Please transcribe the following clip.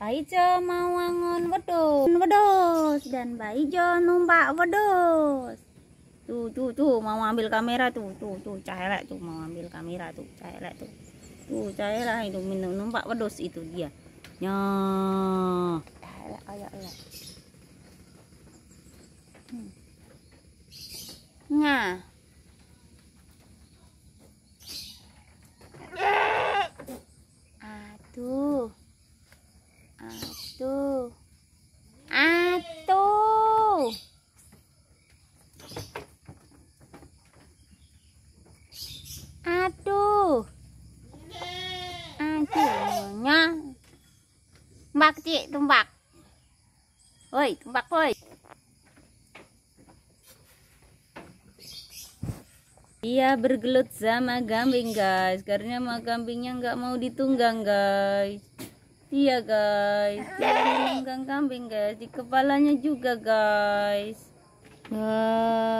Bayi Jo mau wangun wedus, wedus dan Jo numpak wedus. Tuh, tuh, tuh mau ambil kamera tuh, tuh, tuh cahelek tuh mau ambil kamera tuh, cahelek tuh. Tuh cahelek itu minum numpak wedus itu dia. Nyah. Cahelek ayo ayo. Hmm. Nah. Aduh. Aduhnya. Tumbak, Cik, tumbak. Woi, tumbak, woi. Dia bergelut sama kambing guys Karena sama kambingnya nggak mau ditunggang guys Iya guys Dia kambing guys Di kepalanya juga guys Guys nah.